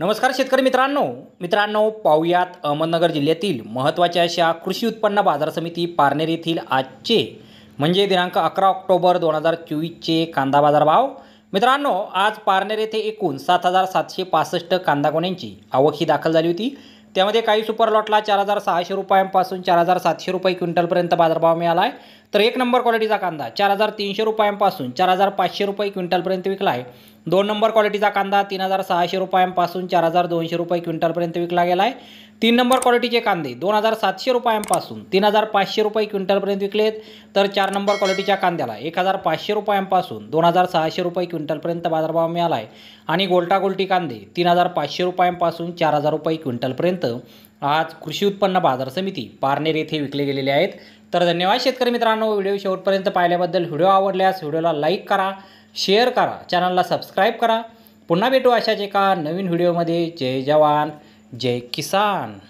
नमस्कार शेतकरी मित्रांनो मित्रांनो पाहुयात अहमदनगर जिल्ह्यातील महत्त्वाच्या अशा कृषी उत्पन्न बाजार समिती पारनेर येथील आजचे म्हणजे दिनांक अकरा ऑक्टोबर दोन हजार चोवीसचे कांदा बाजार भाव मित्रांनो आज पारनेर येथे एकूण सात हजार सातशे पासष्ट कांदा गोण्यांची आवक ही दाखल झाली होती त्यामध्ये काही सुपर लॉटला चार हजार सहाशे रुपयांपासून चार हजार सातशे रुपये क्विंटलपर्यंत बाजारभाव मिळाला आहे तर एक नंबर क्वालिटीचा कांदा चार हजार तीनशे रुपयांपासून चार हजार पाचशे रुपये क्विंटलपर्यंत विकला आहे दोन नंबर क्वालिटीचा कांदा तीन हजार सहाशे रुपयांपासून चार हजार दोनशे रुपये क्विंटलपर्यंत विकला गेला आहे तीन नंबर क्वालिटीचे कांदे दोन हजार सातशे रुपयांपासून तीन हजार पाचशे रुपये क्विंटलपर्यंत विकलेत तर चार नंबर क्वालिटीच्या कांद्याला एक हजार पाचशे रुपयांपासून दोन हजार सहाशे रुपये क्विंटलपर्यंत बाजारभाव मिळाला आहे आणि गोलटी कांदे तीन हजार पाचशे रुपयांपासून चार हजार रुपये क्विंटलपर्यंत आज कृषी उत्पन्न बाजार समिती पारनेर येथे विकले गेलेले आहेत तर धन्यवाद शेतकरी मित्रांनो व्हिडिओ शेवटपर्यंत पाहिल्याबद्दल व्हिडिओ आवडल्यास व्हिडिओला लाईक करा शेअर करा चॅनलला सबस्क्राईब करा पुन्हा भेटू अशाच एका नवीन व्हिडिओमध्ये जय जवान जय किसान